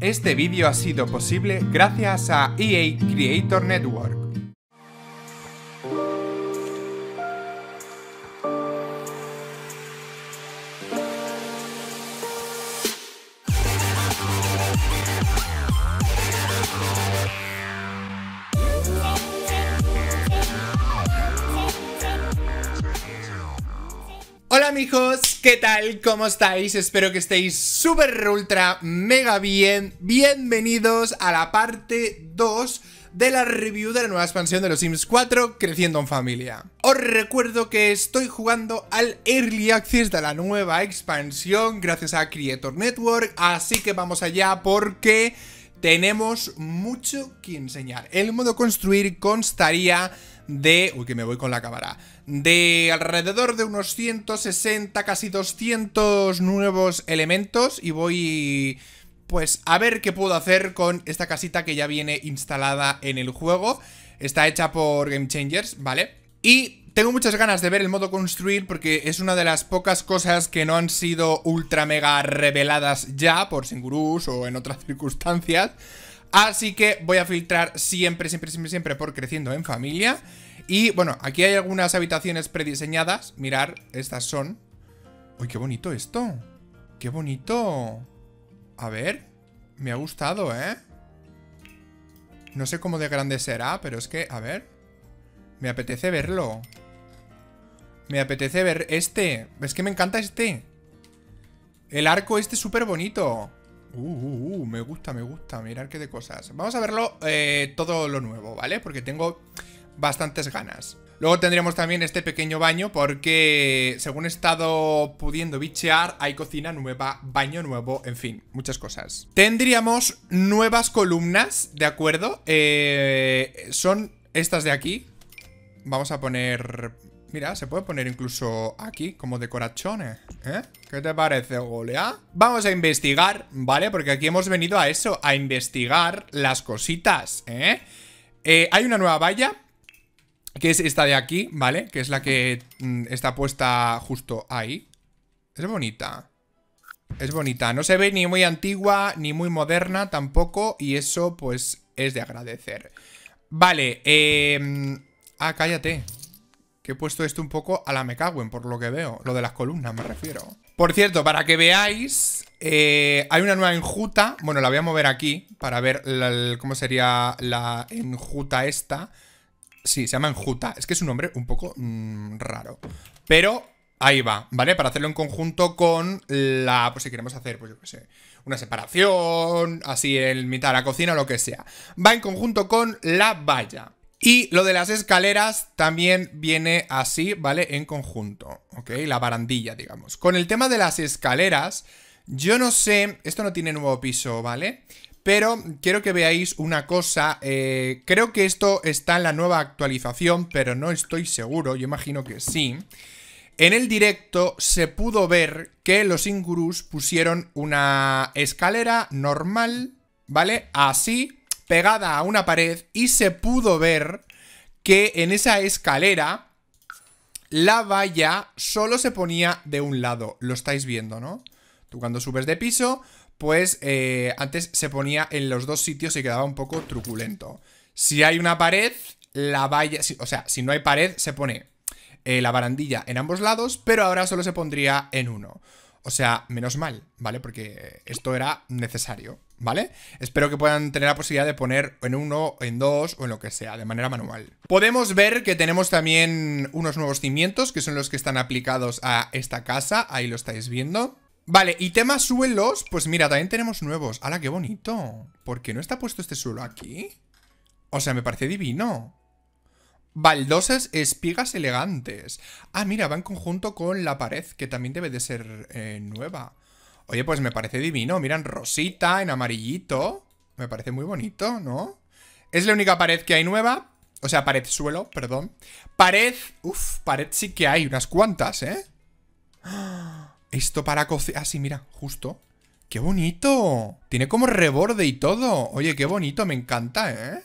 Este vídeo ha sido posible gracias a EA Creator Network. Hola amigos, ¿Qué tal? ¿Cómo estáis? Espero que estéis súper ultra mega bien. Bienvenidos a la parte 2 de la review de la nueva expansión de los Sims 4 Creciendo en Familia. Os recuerdo que estoy jugando al Early Access de la nueva expansión gracias a Creator Network, así que vamos allá porque tenemos mucho que enseñar. El modo construir constaría de... Uy, que me voy con la cámara. De alrededor de unos 160, casi 200 nuevos elementos y voy... Pues a ver qué puedo hacer con esta casita que ya viene instalada en el juego. Está hecha por Game Changers, ¿vale? Y tengo muchas ganas de ver el modo construir porque es una de las pocas cosas que no han sido ultra mega reveladas ya por Singurus o en otras circunstancias. Así que voy a filtrar siempre, siempre, siempre, siempre por creciendo en familia. Y bueno, aquí hay algunas habitaciones prediseñadas. Mirar, estas son. Uy, qué bonito esto. Qué bonito. A ver. Me ha gustado, ¿eh? No sé cómo de grande será, pero es que, a ver. Me apetece verlo. Me apetece ver este. Es que me encanta este. El arco este es súper bonito. Uh, uh, uh, me gusta, me gusta. Mirar qué de cosas. Vamos a verlo eh, todo lo nuevo, ¿vale? Porque tengo bastantes ganas. Luego tendríamos también este pequeño baño porque según he estado pudiendo bichear, hay cocina nueva, baño nuevo, en fin, muchas cosas. Tendríamos nuevas columnas, ¿de acuerdo? Eh, son estas de aquí. Vamos a poner Mira, se puede poner incluso aquí como decorachones, ¿eh? ¿Qué te parece, Golea? Vamos a investigar, ¿vale? Porque aquí hemos venido a eso, a investigar las cositas, ¿eh? eh hay una nueva valla que es esta de aquí, ¿vale? Que es la que mm, está puesta justo ahí. Es bonita. Es bonita. No se ve ni muy antigua ni muy moderna tampoco. Y eso, pues, es de agradecer. Vale, eh... Mm, ah, cállate. Que he puesto esto un poco a la me por lo que veo. Lo de las columnas, me refiero. Por cierto, para que veáis, eh, hay una nueva enjuta. Bueno, la voy a mover aquí para ver cómo sería la enjuta esta. Sí, se llama enjuta. Es que es un nombre un poco mm, raro. Pero Ahí va, ¿vale? Para hacerlo en conjunto con la... Pues si queremos hacer, pues yo qué sé, una separación, así en mitad de la cocina, lo que sea. Va en conjunto con la valla. Y lo de las escaleras también viene así, ¿vale? En conjunto, ¿ok? La barandilla, digamos. Con el tema de las escaleras, yo no sé, esto no tiene nuevo piso, ¿vale? Pero quiero que veáis una cosa, eh, creo que esto está en la nueva actualización, pero no estoy seguro, yo imagino que sí. En el directo se pudo ver que los Ingurus pusieron una escalera normal, ¿vale? Así, pegada a una pared y se pudo ver que en esa escalera la valla solo se ponía de un lado. Lo estáis viendo, ¿no? Tú cuando subes de piso, pues eh, antes se ponía en los dos sitios y quedaba un poco truculento. Si hay una pared, la valla... o sea, si no hay pared, se pone eh, la barandilla en ambos lados, pero ahora solo se pondría en uno. O sea, menos mal, ¿vale? Porque esto era necesario, ¿vale? Espero que puedan tener la posibilidad de poner en uno, en dos o en lo que sea, de manera manual. Podemos ver que tenemos también unos nuevos cimientos, que son los que están aplicados a esta casa, ahí lo estáis viendo. Vale, y temas suelos, pues mira, también tenemos nuevos. ¡Hala, qué bonito! ¿Por qué no está puesto este suelo aquí? O sea, me parece divino. Baldosas espigas elegantes. Ah, mira, va en conjunto con la pared, que también debe de ser eh, nueva. Oye, pues me parece divino. Miran rosita, en amarillito. Me parece muy bonito, ¿no? Es la única pared que hay nueva. O sea, pared suelo, perdón. Pared... Uf, pared sí que hay unas cuantas, ¿eh? Esto para cocer, Ah, sí, mira, justo. ¡Qué bonito! Tiene como reborde y todo. Oye, qué bonito, me encanta, ¿eh?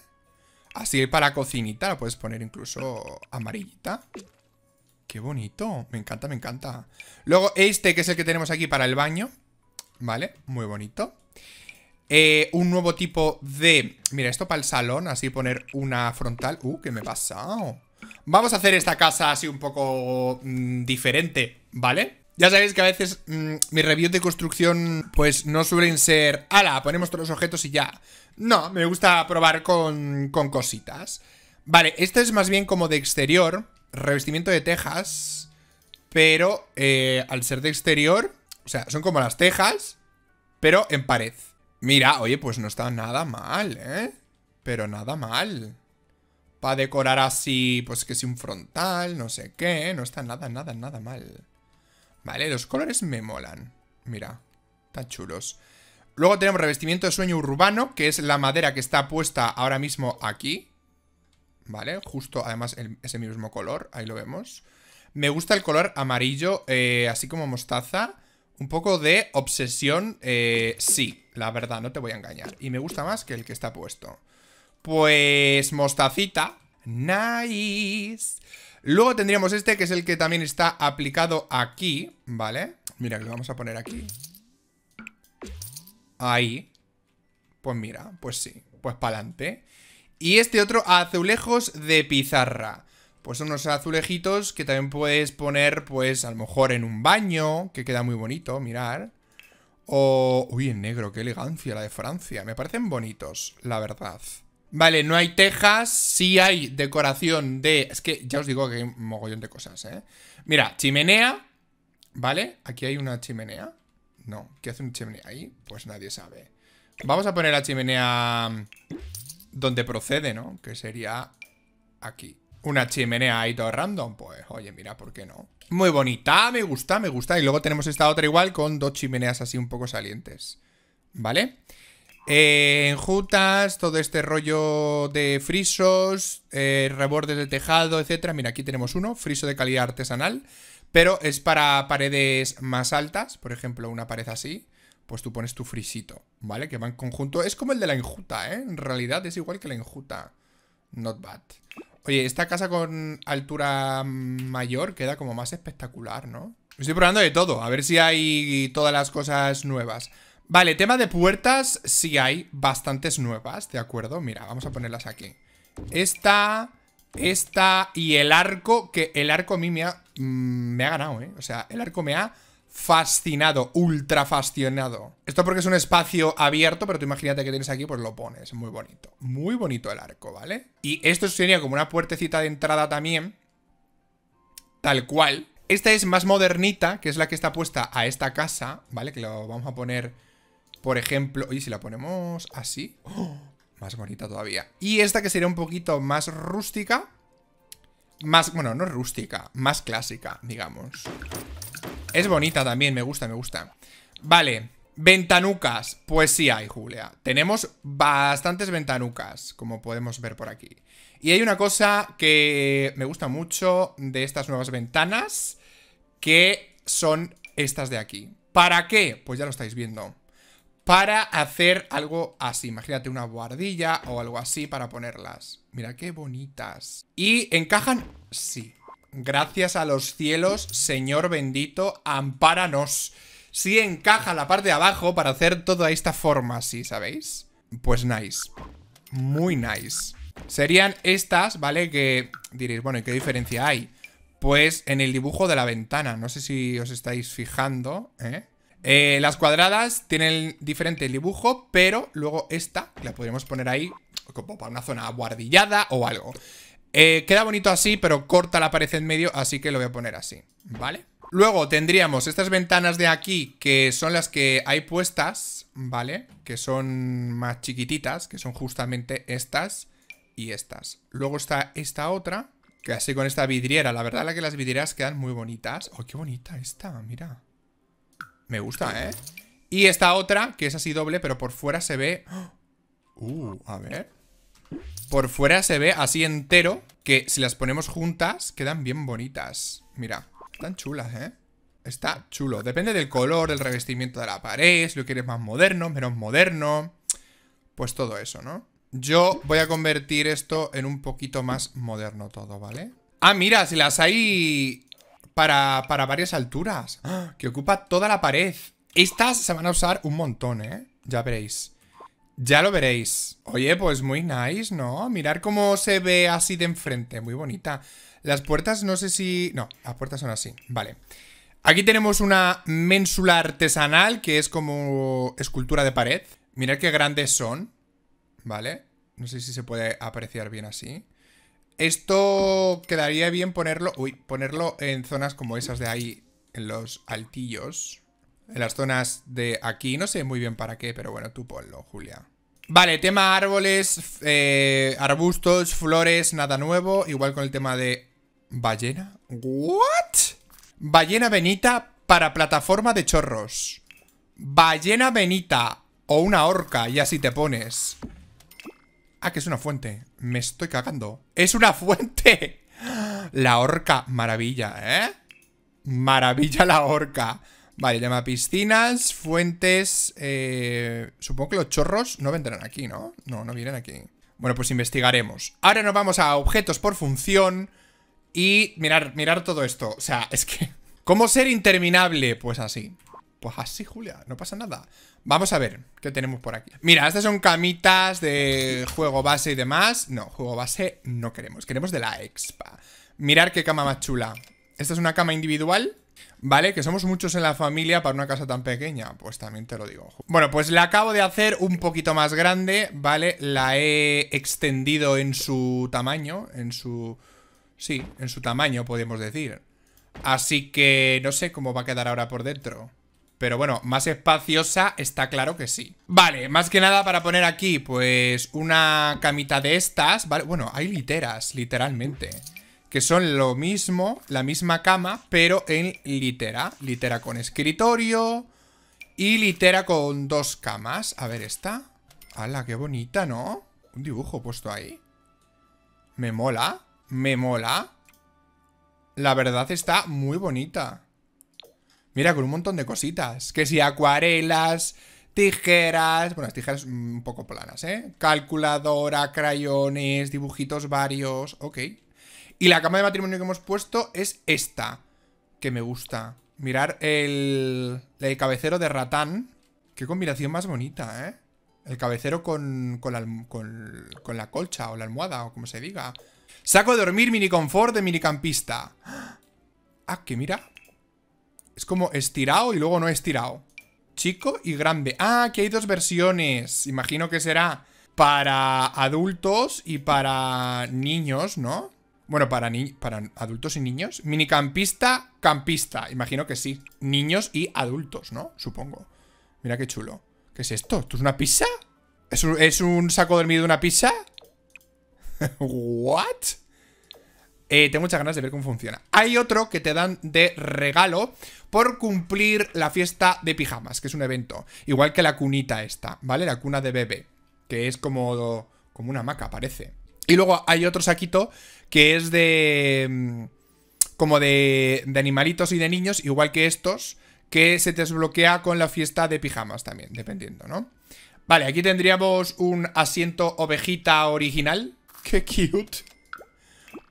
Así para cocinita la puedes poner incluso amarillita. Qué bonito. Me encanta, me encanta. Luego este que es el que tenemos aquí para el baño. Vale, muy bonito. Eh, un nuevo tipo de... Mira, esto para el salón, así poner una frontal. Uh, ¿qué me pasa! pasado? Vamos a hacer esta casa así un poco mm, diferente, ¿vale? Ya sabéis que a veces mm, mis reviews de construcción pues no suelen ser... ¡Hala! Ponemos todos los objetos y ya no, me gusta probar con, con cositas. Vale, este es más bien como de exterior, revestimiento de tejas, pero eh, al ser de exterior, o sea, son como las tejas, pero en pared. Mira, oye, pues no está nada mal, ¿eh? Pero nada mal. Para decorar así, pues que si un frontal, no sé qué, no está nada, nada, nada mal. Vale, los colores me molan. Mira, está chulos. Luego tenemos revestimiento de sueño urbano, que es la madera que está puesta ahora mismo aquí. ¿Vale? Justo, además, ese mismo color. Ahí lo vemos. Me gusta el color amarillo, eh, así como mostaza. Un poco de obsesión, eh, sí, la verdad, no te voy a engañar. Y me gusta más que el que está puesto. Pues mostacita. Nice. Luego tendríamos este, que es el que también está aplicado aquí, ¿vale? Mira, que lo vamos a poner aquí. Ahí. Pues mira, pues sí, pues para adelante. Y este otro, azulejos de pizarra. Pues son unos azulejitos que también puedes poner, pues, a lo mejor en un baño, que queda muy bonito, mirar. O... Uy, en negro, qué elegancia la de Francia. Me parecen bonitos, la verdad. Vale, no hay tejas, sí hay decoración de... Es que ya os digo que hay un mogollón de cosas, ¿eh? Mira, chimenea, ¿vale? Aquí hay una chimenea. No. ¿Qué hace una chimenea ahí? Pues nadie sabe. Vamos a poner la chimenea donde procede, ¿no? Que sería aquí. Una chimenea ahí todo random. Pues, oye, mira, ¿por qué no? Muy bonita, me gusta, me gusta. Y luego tenemos esta otra igual con dos chimeneas así un poco salientes. ¿Vale? Eh, enjutas, todo este rollo de frisos, eh, rebordes de tejado, etcétera. Mira, aquí tenemos uno, friso de calidad artesanal. Pero es para paredes más altas, por ejemplo, una pared así, pues tú pones tu frisito, ¿vale? Que va en conjunto. Es como el de la injuta, ¿eh? En realidad es igual que la injuta. Not bad. Oye, esta casa con altura mayor queda como más espectacular, ¿no? Estoy probando de todo, a ver si hay todas las cosas nuevas. Vale, tema de puertas, sí hay bastantes nuevas, ¿de acuerdo? Mira, vamos a ponerlas aquí. Esta, esta y el arco, que el arco a mí mm, me ha, ganado, ¿eh? O sea, el arco me ha fascinado, ultra fascinado. Esto porque es un espacio abierto, pero tú imagínate que tienes aquí, pues lo pones. Muy bonito. Muy bonito el arco, ¿vale? Y esto sería como una puertecita de entrada también. Tal cual. Esta es más modernita, que es la que está puesta a esta casa, ¿vale? Que lo vamos a poner, por ejemplo... Oye, si la ponemos así... ¡oh! más bonita todavía. Y esta que sería un poquito más rústica. Más, bueno, no rústica, más clásica, digamos. Es bonita también, me gusta, me gusta. Vale, ventanucas. Pues sí hay, Julia. Tenemos bastantes ventanucas, como podemos ver por aquí. Y hay una cosa que me gusta mucho de estas nuevas ventanas, que son estas de aquí. ¿Para qué? Pues ya lo estáis viendo para hacer algo así. Imagínate una guardilla o algo así para ponerlas. Mira qué bonitas. Y encajan... Sí. Gracias a los cielos, Señor bendito, ampáranos. Sí encaja la parte de abajo para hacer toda esta forma así, ¿sabéis? Pues nice. Muy nice. Serían estas, ¿vale? Que diréis, bueno, ¿y qué diferencia hay? Pues en el dibujo de la ventana. No sé si os estáis fijando, ¿eh? Eh, las cuadradas tienen diferente dibujo, pero luego esta la podríamos poner ahí como para una zona guardillada o algo. Eh, queda bonito así, pero corta la pared en medio, así que lo voy a poner así, ¿vale? Luego tendríamos estas ventanas de aquí, que son las que hay puestas, ¿vale? Que son más chiquititas, que son justamente estas y estas. Luego está esta otra, que así con esta vidriera. La verdad es que las vidrieras quedan muy bonitas. ¡Oh, qué bonita esta! Mira. Me gusta, ¿eh? Y esta otra, que es así doble, pero por fuera se ve... ¡oh! Uh, a ver... Por fuera se ve así entero, que si las ponemos juntas quedan bien bonitas. Mira, están chulas, ¿eh? Está chulo. Depende del color, del revestimiento de la pared, si lo quieres más moderno, menos moderno... Pues todo eso, ¿no? Yo voy a convertir esto en un poquito más moderno todo, ¿vale? Ah, mira, si las hay para, varias alturas. ¡Ah! Que ocupa toda la pared. Estas se van a usar un montón, ¿eh? Ya veréis. Ya lo veréis. Oye, pues muy nice, ¿no? Mirar cómo se ve así de enfrente. Muy bonita. Las puertas, no sé si... No, las puertas son así. Vale. Aquí tenemos una ménsula artesanal que es como escultura de pared. Mirad qué grandes son. ¿Vale? No sé si se puede apreciar bien así. Esto quedaría bien ponerlo, uy, ponerlo en zonas como esas de ahí, en los altillos. En las zonas de aquí, no sé muy bien para qué, pero bueno, tú ponlo, Julia. Vale, tema árboles, eh, arbustos, flores, nada nuevo. Igual con el tema de... ¿Ballena? ¿What? Ballena benita para plataforma de chorros. Ballena benita o una horca, y así te pones. Ah, que es una fuente. Me estoy cagando. ¡Es una fuente! La horca. Maravilla, ¿eh? Maravilla la horca. Vale, llama piscinas, fuentes... Eh... Supongo que los chorros no vendrán aquí, ¿no? No, no vienen aquí. Bueno, pues investigaremos. Ahora nos vamos a objetos por función. Y mirar, mirar todo esto. O sea, es que... ¿Cómo ser interminable? Pues así. Pues así, Julia, no pasa nada. Vamos a ver qué tenemos por aquí. Mira, estas son camitas de juego base y demás. No, juego base no queremos. Queremos de la expa. Mirar qué cama más chula. Esta es una cama individual. Vale, que somos muchos en la familia para una casa tan pequeña. Pues también te lo digo. Bueno, pues la acabo de hacer un poquito más grande, ¿vale? La he extendido en su tamaño, en su... Sí, en su tamaño, podemos decir. Así que no sé cómo va a quedar ahora por dentro. Pero bueno, más espaciosa está claro que sí. Vale, más que nada para poner aquí, pues, una camita de estas. Vale, bueno, hay literas, literalmente. Que son lo mismo, la misma cama, pero en litera. Litera con escritorio y litera con dos camas. A ver, esta. ¡Hala, qué bonita, ¿no? Un dibujo puesto ahí. Me mola, me mola. La verdad está muy bonita. Mira, con un montón de cositas. Que si acuarelas, tijeras, bueno, las tijeras mm, un poco planas, ¿eh? Calculadora, crayones, dibujitos varios, ok. Y la cama de matrimonio que hemos puesto es esta, que me gusta. Mirar el, el cabecero de ratán. Qué combinación más bonita, ¿eh? El cabecero con, con, la, con, con la colcha o la almohada o como se diga. Saco de dormir mini confort de minicampista. Ah, ah que mira, es como estirado y luego no estirado. Chico y grande. Ah, que hay dos versiones. Imagino que será para adultos y para niños, ¿no? Bueno, para, ni para adultos y niños. Minicampista, campista. Imagino que sí. Niños y adultos, ¿no? Supongo. Mira qué chulo. ¿Qué es esto? ¿Esto es una pizza? ¿Es un, es un saco dormido de una pizza? ¿What? Eh, tengo muchas ganas de ver cómo funciona. Hay otro que te dan de regalo por cumplir la fiesta de pijamas, que es un evento. Igual que la cunita esta, ¿vale? La cuna de bebé, que es como, como una maca, parece. Y luego hay otro saquito que es de... Mm, como de, de animalitos y de niños, igual que estos, que se desbloquea con la fiesta de pijamas también, dependiendo, ¿no? Vale, aquí tendríamos un asiento ovejita original. ¡Qué cute!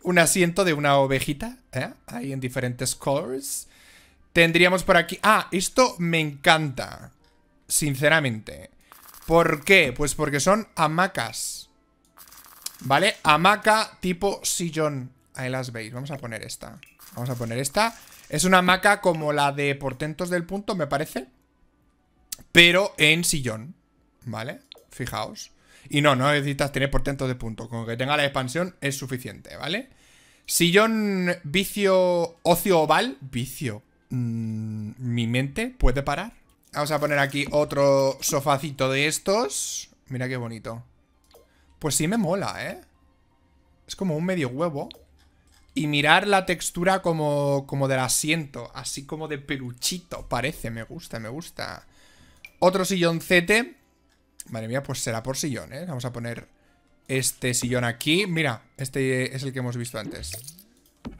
un asiento de una ovejita, ¿eh? Ahí en diferentes colors. Tendríamos por aquí... Ah, esto me encanta. Sinceramente. ¿Por qué? Pues porque son hamacas. ¿Vale? Hamaca tipo sillón. Ahí las veis. Vamos a poner esta. Vamos a poner esta. Es una hamaca como la de Portentos del Punto, me parece. Pero en sillón. ¿Vale? Fijaos. Y no, no necesitas tener por tanto de puntos. Con que tenga la expansión es suficiente, ¿vale? Sillón vicio ocio oval. Vicio. Mm, mi mente puede parar. Vamos a poner aquí otro sofacito de estos. Mira qué bonito. Pues sí me mola, ¿eh? Es como un medio huevo. Y mirar la textura como, como del asiento. Así como de peluchito. Parece, me gusta, me gusta. Otro sillón silloncete. Madre mía, pues será por sillón, ¿eh? Vamos a poner este sillón aquí. Mira, este es el que hemos visto antes.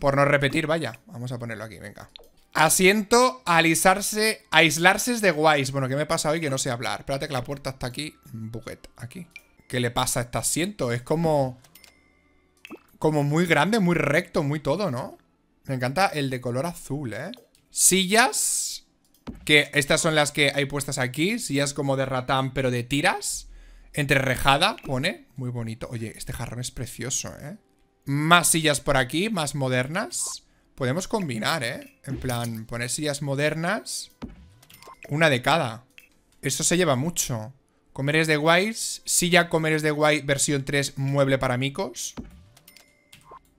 Por no repetir, vaya. Vamos a ponerlo aquí, venga. Asiento, alisarse, aislarse es de guays. Bueno, ¿qué me pasa hoy que no sé hablar? Espérate que la puerta está aquí. Buget, aquí. ¿Qué le pasa a este asiento? Es como... Como muy grande, muy recto, muy todo, ¿no? Me encanta el de color azul, ¿eh? Sillas que estas son las que hay puestas aquí. Sillas como de ratán, pero de tiras. Entrerejada, pone. Muy bonito. Oye, este jarrón es precioso, ¿eh? Más sillas por aquí, más modernas. Podemos combinar, ¿eh? En plan, poner sillas modernas. Una de cada. Eso se lleva mucho. Comeres de guays. Silla comeres de guay versión 3, mueble para micos.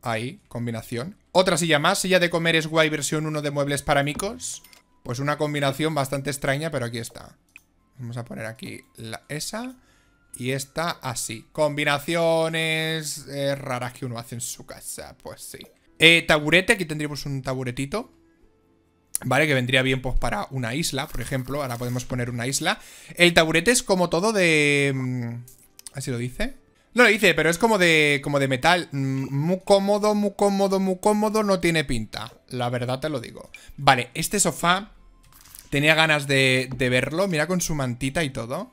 Ahí, combinación. Otra silla más, silla de comeres guay versión 1 de muebles para micos. Pues una combinación bastante extraña, pero aquí está. Vamos a poner aquí la, esa y esta así. Combinaciones eh, raras que uno hace en su casa, pues sí. Eh, taburete, aquí tendríamos un taburetito. ¿Vale? Que vendría bien pues para una isla, por ejemplo. Ahora podemos poner una isla. El taburete es como todo de... Mm, ¿Así lo dice? No lo dice, pero es como de, como de metal. Mm, muy cómodo, muy cómodo, muy cómodo. No tiene pinta. La verdad te lo digo. Vale, este sofá Tenía ganas de, verlo. Mira con su mantita y todo.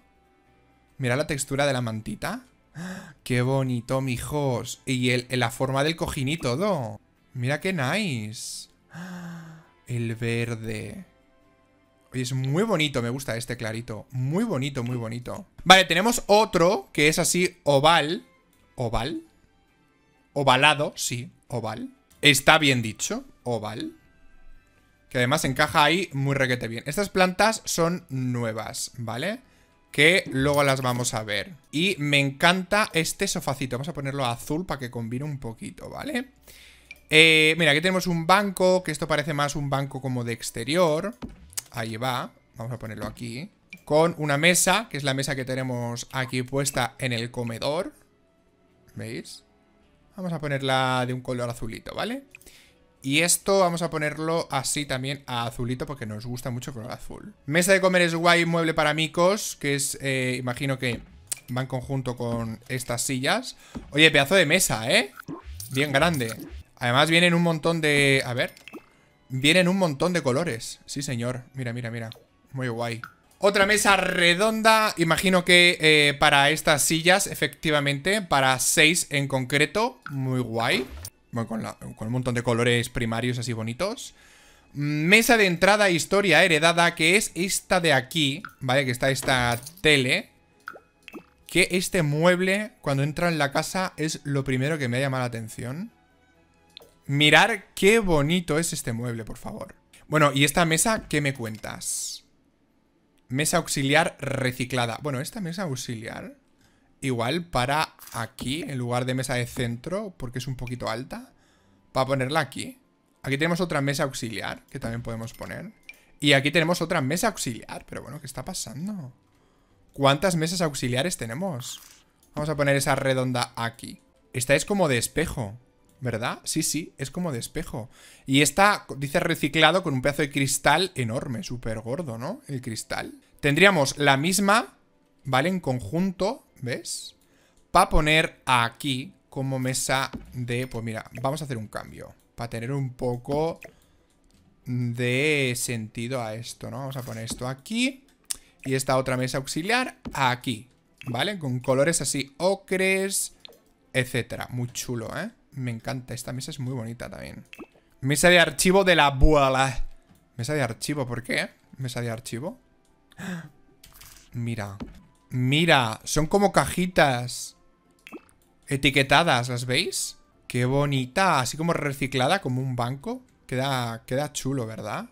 Mira la textura de la mantita. ¡Qué bonito, mijos! Y el, la forma del cojín y todo. Mira qué nice. El verde. es muy bonito, me gusta este clarito. Muy bonito, muy bonito. Vale, tenemos otro que es así oval. ¿Oval? Ovalado, sí, oval. Está bien dicho, oval. Que además encaja ahí muy requete bien. Estas plantas son nuevas, ¿vale? Que luego las vamos a ver. Y me encanta este sofacito. Vamos a ponerlo azul para que combine un poquito, ¿vale? Eh, mira, aquí tenemos un banco, que esto parece más un banco como de exterior. Ahí va. Vamos a ponerlo aquí. Con una mesa, que es la mesa que tenemos aquí puesta en el comedor. ¿Veis? Vamos a ponerla de un color azulito, ¿vale? vale y esto vamos a ponerlo así también a azulito porque nos gusta mucho color azul. Mesa de comer es guay, mueble para micos, que es, eh, imagino que va en conjunto con estas sillas. Oye, pedazo de mesa, ¿eh? Bien grande. Además vienen un montón de... A ver. Vienen un montón de colores. Sí, señor. Mira, mira, mira. Muy guay. Otra mesa redonda, imagino que eh, para estas sillas, efectivamente, para seis en concreto. Muy guay bueno, con, un montón de colores primarios así bonitos. Mm, mesa de entrada, e historia heredada, que es esta de aquí, ¿vale? Que está esta tele. Que este mueble, cuando entra en la casa, es lo primero que me llama la atención. Mirar qué bonito es este mueble, por favor. Bueno, ¿y esta mesa qué me cuentas? Mesa auxiliar reciclada. Bueno, esta mesa auxiliar... Igual para aquí, en lugar de mesa de centro, porque es un poquito alta. Para ponerla aquí. Aquí tenemos otra mesa auxiliar, que también podemos poner. Y aquí tenemos otra mesa auxiliar. Pero bueno, ¿qué está pasando? ¿Cuántas mesas auxiliares tenemos? Vamos a poner esa redonda aquí. Esta es como de espejo, ¿verdad? Sí, sí, es como de espejo. Y esta dice reciclado con un pedazo de cristal enorme, súper gordo, ¿no? El cristal. Tendríamos la misma, ¿vale? En conjunto, ¿Ves? Para poner aquí como mesa de... Pues mira, vamos a hacer un cambio. Para tener un poco de sentido a esto, ¿no? Vamos a poner esto aquí. Y esta otra mesa auxiliar aquí. ¿Vale? Con colores así ocres, etcétera. Muy chulo, ¿eh? Me encanta. Esta mesa es muy bonita también. Mesa de archivo de la bola. Mesa de archivo, ¿por qué? Mesa de archivo. Mira, Mira, son como cajitas etiquetadas, ¿las veis? Qué bonita, así como reciclada, como un banco. Queda, queda chulo, ¿verdad?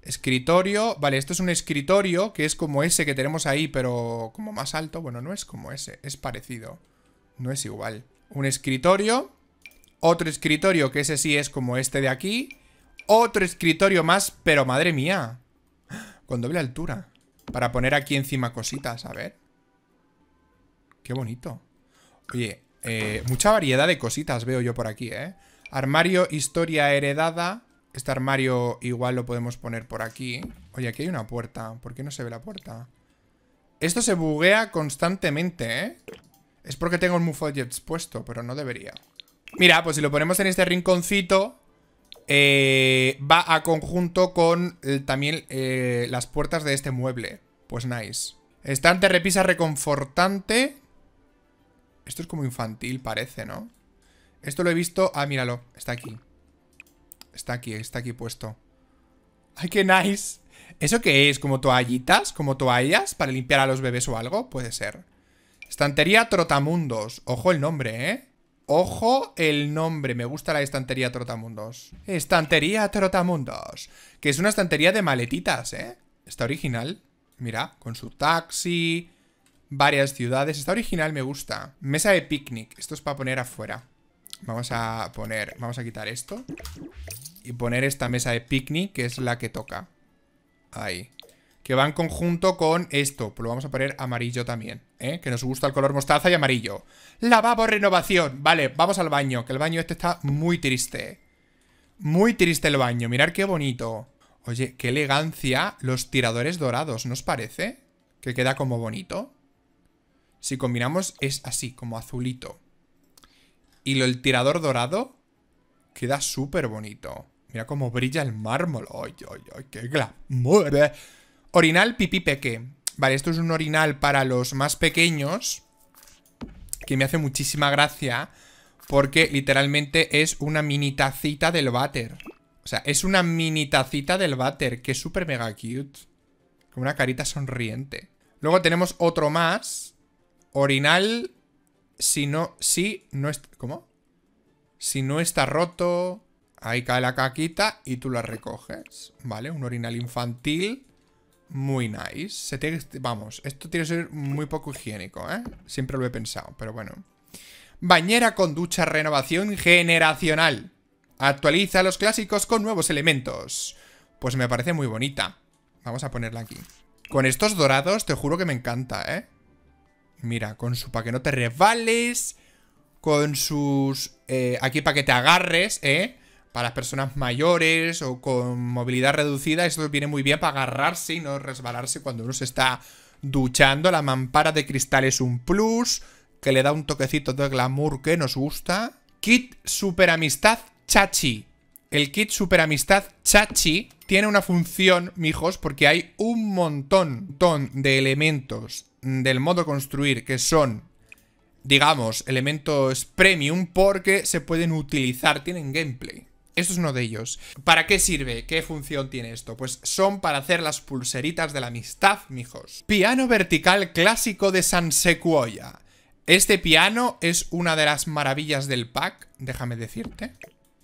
Escritorio, vale, esto es un escritorio que es como ese que tenemos ahí, pero como más alto. Bueno, no es como ese, es parecido. No es igual. Un escritorio, otro escritorio que ese sí es como este de aquí, otro escritorio más, pero madre mía, con doble altura. Para poner aquí encima cositas, a ver. Qué bonito. Oye, eh, mucha variedad de cositas veo yo por aquí, ¿eh? Armario historia heredada. Este armario igual lo podemos poner por aquí. Oye, aquí hay una puerta. ¿Por qué no se ve la puerta? Esto se buguea constantemente, ¿eh? Es porque tengo el MufoJets puesto, pero no debería. Mira, pues si lo ponemos en este rinconcito, eh, va a conjunto con eh, también las puertas de este mueble. Pues nice. Estante repisa reconfortante. Esto es como infantil, parece, ¿no? Esto lo he visto... Ah, míralo. Está aquí. Está aquí, está aquí puesto. ¡Ay, qué nice! ¿Eso qué es? ¿Como toallitas? ¿Como toallas? ¿Para limpiar a los bebés o algo? Puede ser. Estantería Trotamundos. Ojo el nombre, ¿eh? Ojo el nombre. Me gusta la estantería Trotamundos. Estantería Trotamundos. Que es una estantería de maletitas, ¿eh? Está original. Mira, con su taxi varias ciudades. esta original, me gusta. Mesa de picnic. Esto es para poner afuera. Vamos a poner... Vamos a quitar esto. Y poner esta mesa de picnic, que es la que toca. Ahí. Que va en conjunto con esto. Pues lo vamos a poner amarillo también, ¿eh? Que nos gusta el color mostaza y amarillo. Lavabo renovación. Vale, vamos al baño. Que el baño este está muy triste. Muy triste el baño. Mirar qué bonito. Oye, qué elegancia los tiradores dorados, ¿nos parece? Que queda como bonito. Si combinamos es así, como azulito. Y lo, el tirador dorado queda súper bonito. Mira cómo brilla el mármol. ¡Ay, ay, ay! ¡Qué glamour! Eh. Orinal pipí peque. Vale, esto es un orinal para los más pequeños. Que me hace muchísima gracia. Porque literalmente es una mini tacita del váter. O sea, es una mini tacita del váter. Que es súper mega cute. Con una carita sonriente. Luego tenemos otro más. Orinal, si no, si no es... ¿Cómo? Si no está roto, ahí cae la caquita y tú la recoges. Vale, un orinal infantil. Muy nice. Se vamos, esto tiene que ser muy poco higiénico, ¿eh? Siempre lo he pensado, pero bueno. Bañera con ducha renovación generacional. Actualiza los clásicos con nuevos elementos. Pues me parece muy bonita. Vamos a ponerla aquí. Con estos dorados te juro que me encanta, ¿eh? Mira, con su para que no te resbales. Con sus... Eh, aquí para que te agarres, ¿eh? Para las personas mayores o con movilidad reducida. Esto viene muy bien para agarrarse y no resbalarse cuando uno se está duchando. La mampara de cristal es un plus. Que le da un toquecito de glamour que nos gusta. Kit Super Amistad Chachi. El kit Superamistad Chachi tiene una función, mijos, porque hay un montón, montón de elementos Mm, del modo construir que son, digamos, elementos premium porque se pueden utilizar, tienen gameplay. Esto es uno de ellos. ¿Para qué sirve? ¿Qué función tiene esto? Pues son para hacer las pulseritas de la amistad, mijos. Piano vertical clásico de San Sequoia. Este piano es una de las maravillas del pack, déjame decirte.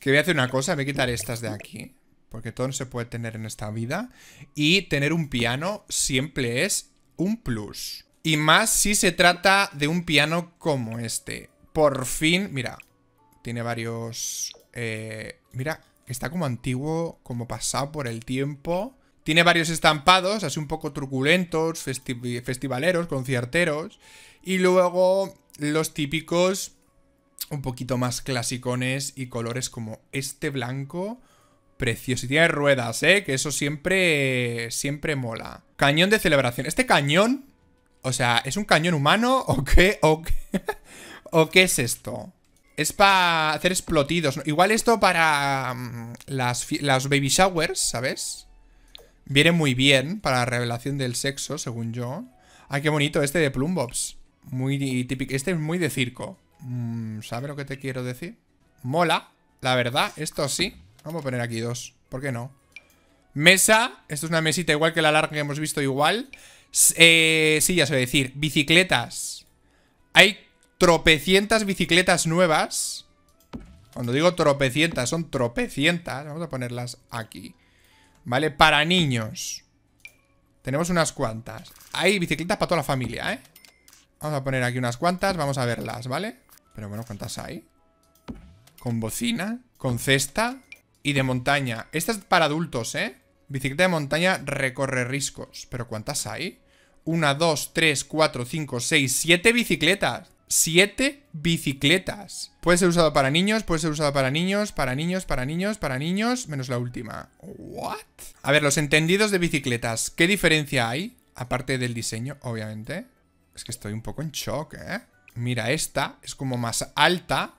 Que voy a hacer una cosa, voy a quitar estas de aquí. Porque todo no se puede tener en esta vida. Y tener un piano siempre es un plus. Y más si se trata de un piano como este. Por fin, mira, tiene varios... Eh, mira, está como antiguo, como pasado por el tiempo. Tiene varios estampados, así un poco truculentos, festivaleros, concierteros. Y luego los típicos un poquito más clasicones y colores como este blanco. Preciosidad de ruedas, ¿eh? Que eso siempre, siempre mola. Cañón de celebración. Este cañón o sea, ¿es un cañón humano o qué? ¿O qué, ¿O qué es esto? Es para hacer explotidos. Igual esto para mm, las, las baby showers, ¿sabes? Viene muy bien para la revelación del sexo, según yo. Ah, qué bonito este de Plumbobs. Muy típico. Este es muy de circo. ¿Sabes mm, ¿Sabe lo que te quiero decir? Mola, la verdad. Esto sí. Vamos a poner aquí dos. ¿Por qué no? Mesa. Esto es una mesita igual que la larga que hemos visto igual. Eh, sí, ya se va decir. Bicicletas. Hay tropecientas bicicletas nuevas. Cuando digo tropecientas, son tropecientas. Vamos a ponerlas aquí. ¿Vale? Para niños. Tenemos unas cuantas. Hay bicicletas para toda la familia, ¿eh? Vamos a poner aquí unas cuantas. Vamos a verlas, ¿vale? Pero bueno, ¿cuántas hay? Con bocina, con cesta y de montaña. Esta es para adultos, ¿eh? Bicicleta de montaña recorre riscos. ¿Pero cuántas hay? Una, dos, tres, cuatro, cinco, seis, siete bicicletas. Siete bicicletas. Puede ser usado para niños, puede ser usado para niños, para niños, para niños, para niños, menos la última. ¿What? A ver, los entendidos de bicicletas. ¿Qué diferencia hay? Aparte del diseño, obviamente. Es que estoy un poco en shock, ¿eh? Mira, esta es como más alta.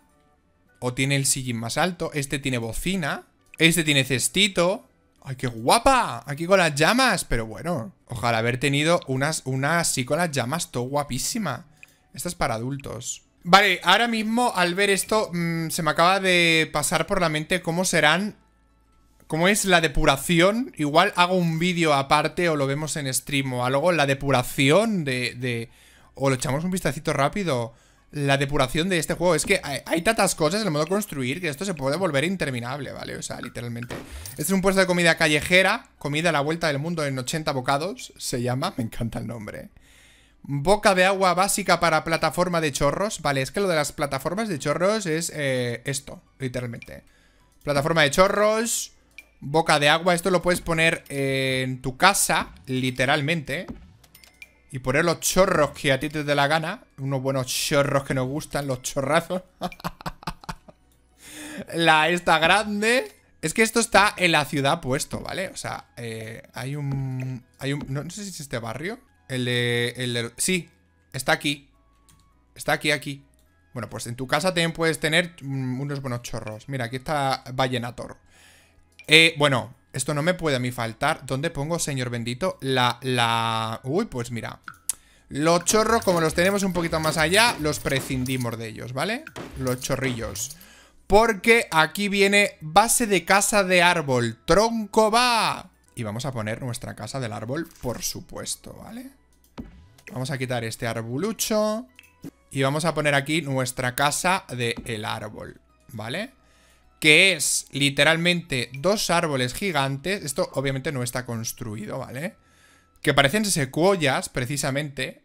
O tiene el sillín más alto. Este tiene bocina. Este tiene cestito. ¡Ay, qué guapa! Aquí con las llamas, pero bueno. Ojalá haber tenido unas, una así con las llamas, todo guapísima. Esta es para adultos. Vale, ahora mismo al ver esto mm, se me acaba de pasar por la mente cómo serán... ¿Cómo es la depuración? Igual hago un vídeo aparte o lo vemos en stream o algo. La depuración de... de... O lo echamos un vistacito rápido la depuración de este juego. Es que hay, tantas cosas en el modo construir que esto se puede volver interminable, ¿vale? O sea, literalmente. Este es un puesto de comida callejera, comida a la vuelta del mundo en 80 bocados, se llama, me encanta el nombre. Boca de agua básica para plataforma de chorros, vale, es que lo de las plataformas de chorros es eh, esto, literalmente. Plataforma de chorros, boca de agua, esto lo puedes poner en tu casa, literalmente. Y poner los chorros que a ti te dé la gana. Unos buenos chorros que nos gustan, los chorrazos. la esta grande. Es que esto está en la ciudad puesto, ¿vale? O sea, eh, hay un... Hay un no, sé si es este barrio. El el Sí, está aquí. Está aquí, aquí. Bueno, pues en tu casa también puedes tener mm, unos buenos chorros. Mira, aquí está Vallenator. Eh, bueno, esto no me puede a mí faltar. ¿Dónde pongo, señor bendito? La, la... Uy, pues mira. Los chorros, como los tenemos un poquito más allá, los prescindimos de ellos, ¿vale? Los chorrillos. Porque aquí viene base de casa de árbol. ¡Tronco va! Y vamos a poner nuestra casa del árbol, por supuesto, ¿vale? Vamos a quitar este arbolucho. Y vamos a poner aquí nuestra casa del el árbol, ¿vale? que es literalmente dos árboles gigantes. Esto obviamente no está construido, ¿vale? Que parecen secuoyas, precisamente.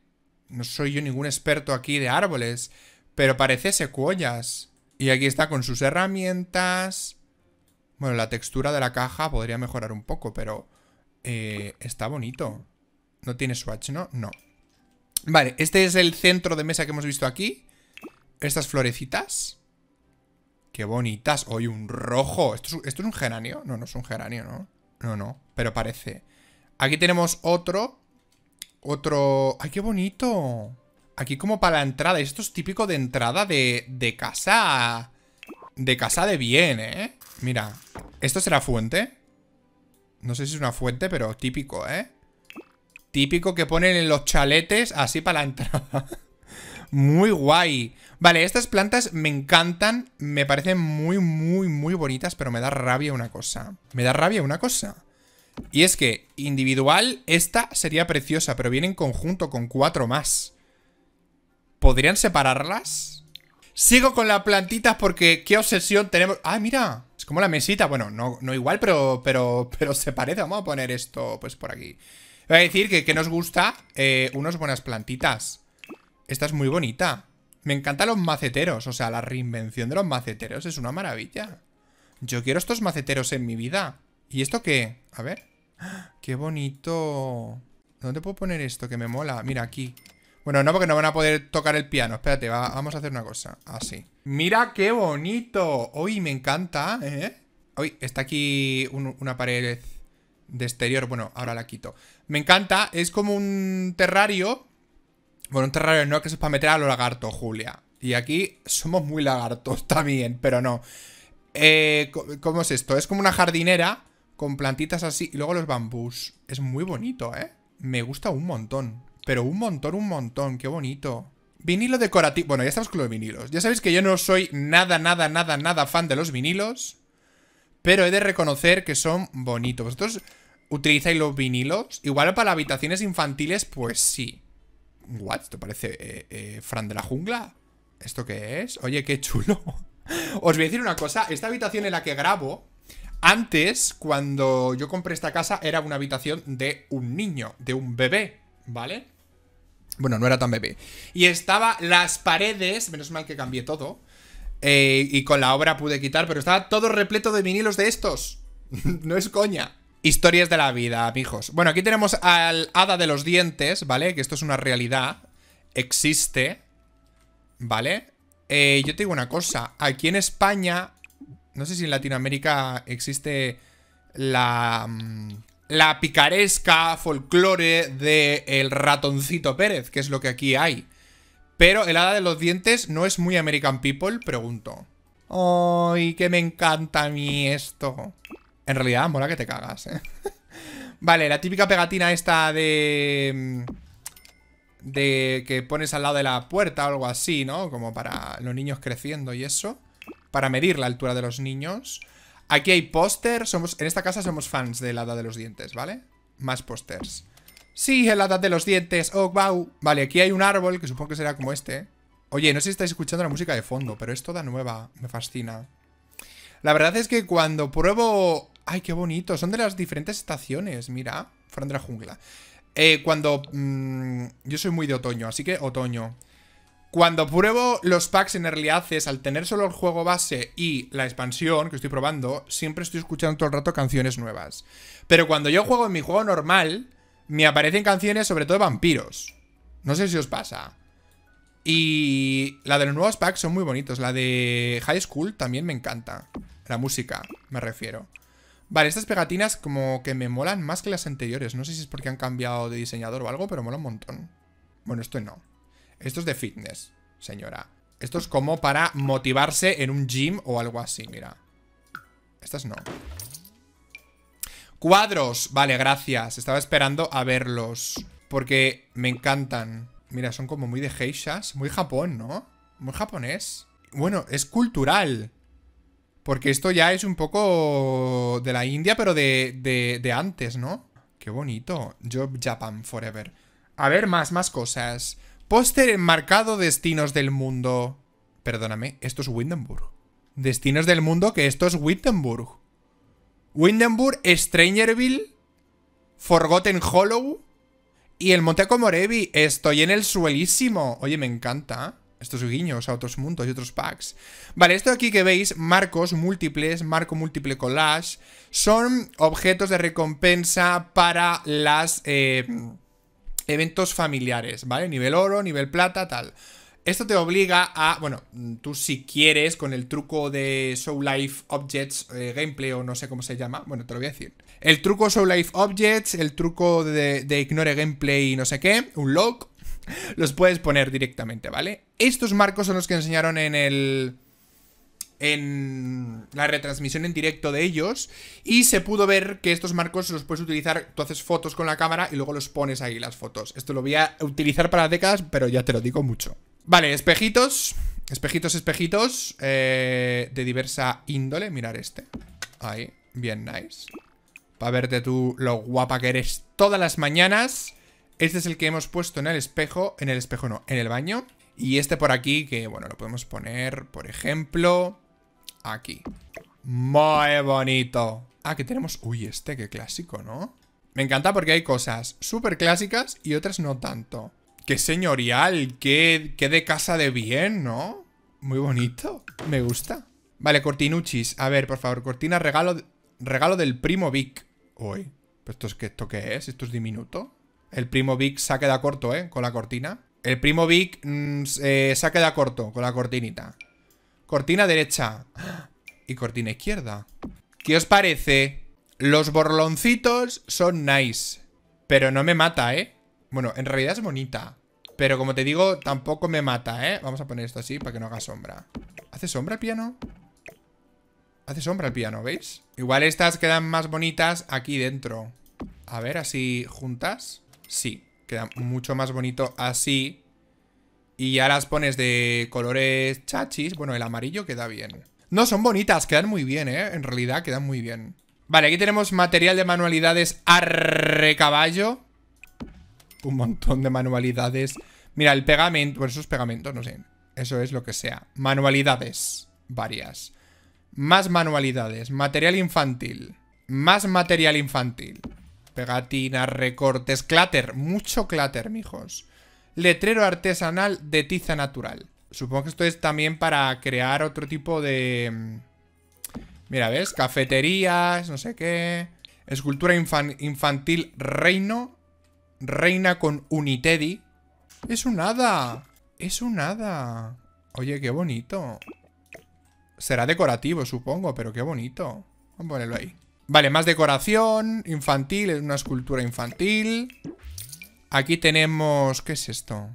No soy yo ningún experto aquí de árboles, pero parece secuoyas. Y aquí está con sus herramientas. Bueno, la textura de la caja podría mejorar un poco, pero eh, está bonito. ¿No tiene swatch, no? No. Vale, este es el centro de mesa que hemos visto aquí. Estas florecitas. Qué bonitas. Hoy un rojo. ¿Esto es, un geranio? No, no es un geranio, ¿no? No, no. Pero parece. Aquí tenemos otro. Otro... ¡Ay, qué bonito! Aquí como para la entrada. Esto es típico de entrada de, de casa... De casa de bien, ¿eh? Mira. ¿Esto será fuente? No sé si es una fuente, pero típico, ¿eh? Típico que ponen en los chaletes así para la entrada. Muy guay. Vale, estas plantas me encantan, me parecen muy, muy, muy bonitas, pero me da rabia una cosa. Me da rabia una cosa. Y es que individual esta sería preciosa, pero viene en conjunto con cuatro más. ¿Podrían separarlas? Sigo con las plantitas porque qué obsesión tenemos... ¡Ah, mira! Es como la mesita. Bueno, no, igual, pero, pero, pero se parece. Vamos a poner esto pues por aquí. Voy a decir que, nos gusta unos eh, unas buenas plantitas. Esta es muy bonita. Me encantan los maceteros. O sea, la reinvención de los maceteros es una maravilla. Yo quiero estos maceteros en mi vida. ¿Y esto qué? A ver. ¡Qué bonito! ¿Dónde puedo poner esto? Que me mola. Mira, aquí. Bueno, no, porque no van a poder tocar el piano. Espérate, vamos a hacer una cosa. Así. ¡Mira qué bonito! ¡Uy, me encanta! Eh! Uy, está aquí una pared de exterior. Bueno, ahora la quito. Me encanta. Es como un terrario, bueno, un terrario este no, que eso es para meter a los lagartos, Julia. Y aquí somos muy lagartos también, pero no. Eh, ¿Cómo es esto? Es como una jardinera con plantitas así y luego los bambús. Es muy bonito, ¿eh? Me gusta un montón. Pero un montón, un montón. Qué bonito. Vinilo decorativo. Bueno, ya estamos con los vinilos. Ya sabéis que yo no soy nada, nada, nada, nada fan de los vinilos. Pero he de reconocer que son bonitos. ¿Vosotros utilizáis los vinilos? Igual para habitaciones infantiles, pues sí. ¿What? ¿Te parece eh, eh, Fran de la jungla? ¿Esto qué es? Oye, qué chulo. Os voy a decir una cosa. Esta habitación en la que grabo, antes, cuando yo compré esta casa, era una habitación de un niño, de un bebé, ¿vale? Bueno, no era tan bebé. Y estaba las paredes, menos mal que cambié todo. Eh, y con la obra pude quitar, pero estaba todo repleto de vinilos de estos. no es coña. Historias de la vida, amigos. Bueno, aquí tenemos al hada de los dientes, ¿vale? Que esto es una realidad. Existe. ¿Vale? Eh, yo te digo una cosa. Aquí en España... No sé si en Latinoamérica existe la... Mm, la picaresca folclore del el ratoncito Pérez, que es lo que aquí hay. Pero el hada de los dientes no es muy American People, pregunto. ¡Ay, que me encanta a mí esto! En realidad, mola que te cagas, ¿eh? vale, la típica pegatina esta de... Mm, de que pones al lado de la puerta o algo así, ¿no? Como para los niños creciendo y eso. Para medir la altura de los niños. Aquí hay póster. Somos, en esta casa somos fans de la edad de los dientes, ¿vale? Más pósters. Sí, el edad de los dientes. Oh, wow. Vale, aquí hay un árbol que supongo que será como este. Oye, no sé si estáis escuchando la música de fondo, pero es toda nueva. Me fascina. La verdad es que cuando pruebo ¡Ay, qué bonito! Son de las diferentes estaciones, mira. Fueron de la jungla. Eh, cuando... Mm, yo soy muy de otoño, así que otoño. Cuando pruebo los packs en Early Access, al tener solo el juego base y la expansión que estoy probando, siempre estoy escuchando todo el rato canciones nuevas. Pero cuando yo juego en mi juego normal, me aparecen canciones sobre todo de vampiros. No sé si os pasa. Y la de los nuevos packs son muy bonitos. La de High School también me encanta. La música, me refiero. Vale, estas pegatinas como que me molan más que las anteriores. No sé si es porque han cambiado de diseñador o algo, pero mola un montón. Bueno, esto no. Esto es de fitness, señora. Esto es como para motivarse en un gym o algo así, mira. Estas no. Cuadros. Vale, gracias. Estaba esperando a verlos. Porque me encantan. Mira, son como muy de geishas. Muy Japón, ¿no? Muy japonés. Bueno, es cultural. Porque esto ya es un poco de la India, pero de, de, antes, ¿no? Qué bonito. Job Japan Forever. A ver, más, más cosas. Póster marcado destinos del mundo. Perdóname, esto es Windenburg. Destinos del mundo, que esto es Windenburg. Windenburg, Strangerville, Forgotten Hollow y el Monte Comorevi. Estoy en el suelísimo. Oye, me encanta estos guiños a otros mundos y otros packs. Vale, esto aquí que veis, marcos múltiples, marco múltiple collage, son objetos de recompensa para las... Eh, eventos familiares, ¿vale? Nivel oro, nivel plata, tal. Esto te obliga a, bueno, tú si quieres con el truco de show Life Objects eh, gameplay o no sé cómo se llama, bueno, te lo voy a decir. El truco Soul Life Objects, el truco de, ignore gameplay y no sé qué, un lock, los puedes poner directamente, ¿vale? Estos marcos son los que enseñaron en el... En la retransmisión en directo de ellos. Y se pudo ver que estos marcos los puedes utilizar. Tú haces fotos con la cámara y luego los pones ahí las fotos. Esto lo voy a utilizar para décadas, pero ya te lo digo mucho. Vale, espejitos. Espejitos, espejitos. Eh, de diversa índole. Mirar este. Ahí, bien nice. Para verte tú lo guapa que eres todas las mañanas. Este es el que hemos puesto en el espejo, en el espejo no, en el baño. Y este por aquí, que bueno, lo podemos poner, por ejemplo, aquí. Muy bonito. Ah, que tenemos... Uy, este, qué clásico, ¿no? Me encanta porque hay cosas súper clásicas y otras no tanto. Qué señorial, qué, qué de casa de bien, ¿no? Muy bonito, me gusta. Vale, cortinuchis. A ver, por favor, cortina regalo, regalo del primo Vic. Uy, esto, es, esto qué es? ¿Esto es diminuto? El primo Vic se ha quedado corto, ¿eh? Con la cortina. El primo Vic mm, eh, se ha quedado corto con la cortinita. Cortina derecha. Y cortina izquierda. ¿Qué os parece? Los borloncitos son nice. Pero no me mata, ¿eh? Bueno, en realidad es bonita. Pero como te digo, tampoco me mata, ¿eh? Vamos a poner esto así para que no haga sombra. ¿Hace sombra el piano? Hace sombra el piano, ¿veis? Igual estas quedan más bonitas aquí dentro. A ver, así juntas. Sí, queda mucho más bonito así. Y ya las pones de colores chachis. Bueno, el amarillo queda bien. No, son bonitas, quedan muy bien, ¿eh? En realidad quedan muy bien. Vale, aquí tenemos material de manualidades arre caballo. Un montón de manualidades. Mira, el pegamento, bueno, esos pegamentos, no sé. Eso es lo que sea. Manualidades, varias. Más manualidades, material infantil. Más material infantil. Pegatinas, recortes, clatter, mucho clatter, mijos. Letrero artesanal de tiza natural. Supongo que esto es también para crear otro tipo de... Mm, mira, ¿ves? Cafeterías, no sé qué... Escultura infantil reino. Reina con unitedi. Es un hada. Es un hada. Oye, qué bonito. Será decorativo, supongo, pero qué bonito. Vamos a ponerlo ahí. Vale, más decoración, infantil, es una escultura infantil. Aquí tenemos... ¿Qué es esto?